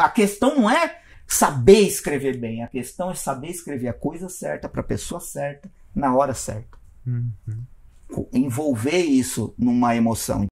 a questão não é saber escrever bem, a questão é saber escrever a coisa certa para a pessoa certa na hora certa. Uhum. Envolver isso numa emoção.